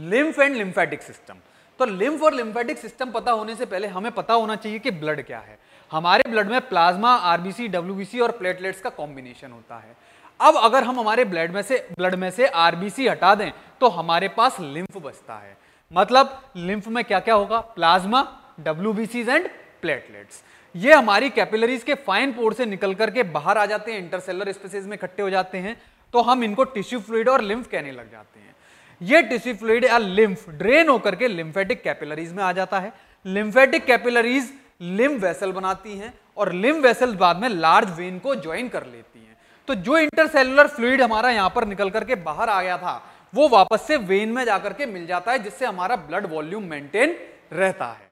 lymph and lymphatic system तो lymph और lymphatic system पता होने से पहले हमें पता होना चाहिए कि ब्लड क्या है हमारे ब्लड में प्लाज्मा आरबीसी डब्ल्यूबीसी और प्लेटलेट्स का कॉम्बिनेशन होता है अब अगर हम हमारे ब्लड में से ब्लड में से आरबीसी हटा दें तो हमारे पास लिम्फ बचता है मतलब लिम्फ में क्या क्या होगा प्लाज्मा डब्ल्यू एंड प्लेटलेट्स ये हमारी कैपिलरीज के फाइन पोर से निकल करके बाहर आ जाते हैं इंटरसेलर स्पेसिस में इकट्ठे हो जाते हैं तो हम इनको टिश्यू फ्लूड और लिम्फ कहने लग जाते हैं ये टिश्यू फ्लूड या लिम्फ ड्रेन होकर के लिम्फेटिक कैपिलरीज में आ जाता है लिम्फेटिक कैपिलरीज लिम्फ वेसल बनाती हैं और लिम्फ वेसल बाद में लार्ज वेन को ज्वाइन कर लेती हैं तो जो इंटरसेलुलर फ्लूड हमारा यहाँ पर निकल करके बाहर आ गया था वो वापस से वेन में जाकर के मिल जाता है जिससे हमारा ब्लड वॉल्यूम मेंटेन रहता है